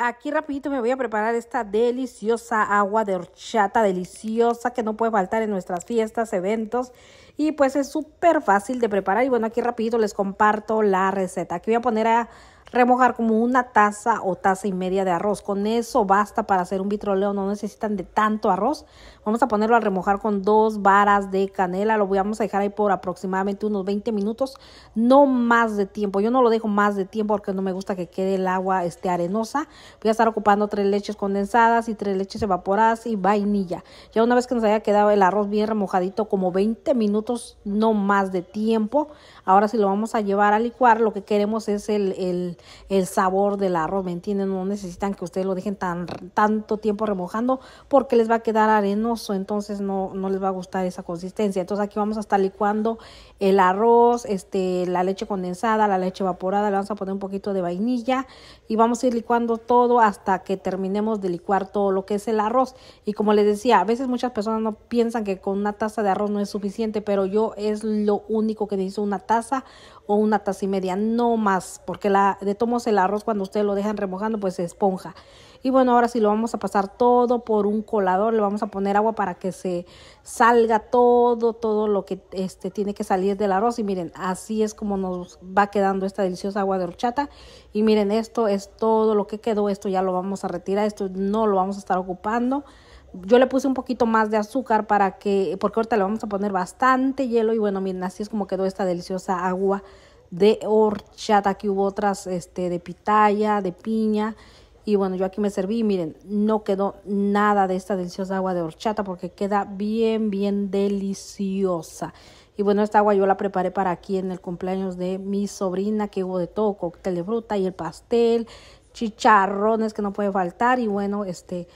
Aquí rapidito me voy a preparar esta deliciosa agua de horchata, deliciosa, que no puede faltar en nuestras fiestas, eventos. Y pues es súper fácil de preparar. Y bueno, aquí rapidito les comparto la receta. Aquí voy a poner a Remojar como una taza o taza y media de arroz. Con eso basta para hacer un vitroleo, no necesitan de tanto arroz. Vamos a ponerlo a remojar con dos varas de canela. Lo vamos a dejar ahí por aproximadamente unos 20 minutos, no más de tiempo. Yo no lo dejo más de tiempo porque no me gusta que quede el agua esté arenosa. Voy a estar ocupando tres leches condensadas y tres leches evaporadas y vainilla. Ya una vez que nos haya quedado el arroz bien remojadito, como 20 minutos, no más de tiempo. Ahora si lo vamos a llevar a licuar, lo que queremos es el el, sabor del arroz, ¿me entienden? No necesitan que ustedes lo dejen tan, tanto tiempo remojando porque les va a quedar arenoso, entonces no, no les va a gustar esa consistencia. Entonces aquí vamos a estar licuando el arroz, este, la leche condensada, la leche evaporada, le vamos a poner un poquito de vainilla y vamos a ir licuando todo hasta que terminemos de licuar todo lo que es el arroz. Y como les decía, a veces muchas personas no piensan que con una taza de arroz no es suficiente, pero yo es lo único que necesito, una taza o una taza y media, no más, porque la, de tomos el arroz cuando ustedes lo dejan remojando pues se esponja. Y bueno, ahora sí lo vamos a pasar todo por un colador, le vamos a poner agua para que se salga todo, todo lo que este, tiene que salir del arroz. Y miren, así es como nos va quedando esta deliciosa agua de horchata. Y miren, esto es todo lo que quedó, esto ya lo vamos a retirar, esto no lo vamos a estar ocupando. Yo le puse un poquito más de azúcar para que, porque ahorita le vamos a poner bastante hielo y bueno, miren, así es como quedó esta deliciosa agua de horchata, que hubo otras este, de pitaya, de piña. Y bueno, yo aquí me serví, miren, no quedó nada de esta deliciosa agua de horchata porque queda bien, bien deliciosa. Y bueno, esta agua yo la preparé para aquí en el cumpleaños de mi sobrina, que hubo de todo, cóctel de fruta y el pastel, chicharrones que no puede faltar. Y bueno, este,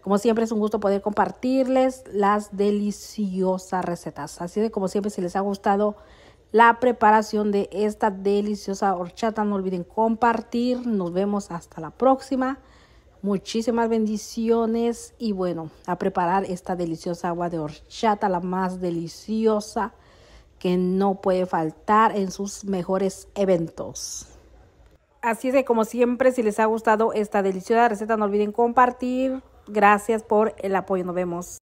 como siempre es un gusto poder compartirles las deliciosas recetas. Así de como siempre, si les ha gustado la preparación de esta deliciosa horchata. No olviden compartir. Nos vemos hasta la próxima. Muchísimas bendiciones y bueno, a preparar esta deliciosa agua de horchata, la más deliciosa que no puede faltar en sus mejores eventos. Así es que como siempre, si les ha gustado esta deliciosa receta, no olviden compartir. Gracias por el apoyo. Nos vemos.